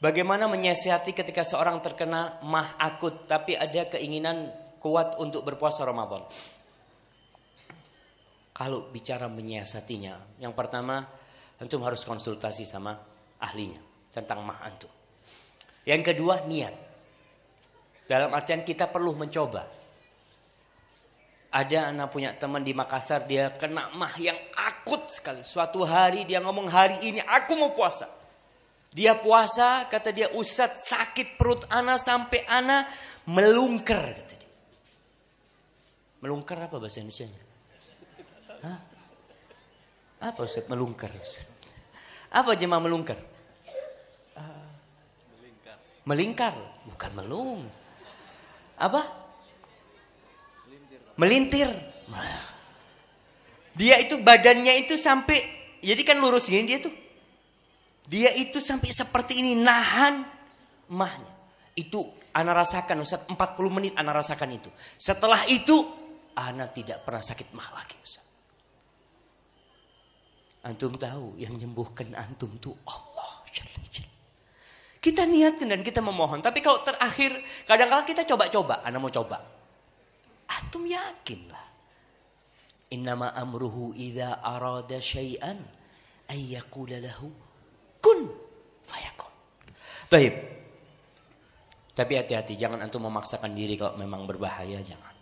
Bagaimana menyiasati ketika seorang terkena mah akut tapi ada keinginan kuat untuk berpuasa Ramadan? Kalau bicara menyiasatinya, yang pertama antum harus konsultasi sama ahlinya tentang mah antum. Yang kedua niat. Dalam artian kita perlu mencoba. Ada anak punya teman di Makassar dia kena mah yang akut sekali. Suatu hari dia ngomong hari ini aku mau puasa. Dia puasa, kata dia usat sakit perut Ana sampai Ana melungker. Kata dia. Melungker apa bahasa Indonesia? Hah? Apa Ustadz melungker? Ustaz? Apa jemaah melungker? Uh, melingkar. bukan melung. Apa? Melintir. Melintir. Dia itu badannya itu sampai, jadi kan lurus gini dia tuh dia itu sampai seperti ini nahan mahnya. Itu anak rasakan Ustaz 40 menit anak rasakan itu. Setelah itu anak tidak pernah sakit mah lagi Ustaz. Antum tahu yang menyembuhkan antum tuh Allah. Kita niatkan dan kita memohon. Tapi kalau terakhir kadang-kadang kita coba-coba. anak mau coba. Antum yakinlah. Innama amruhu idza arada syai'an ayyakula lahu tapi hati-hati jangan antum memaksakan diri kalau memang berbahaya jangan.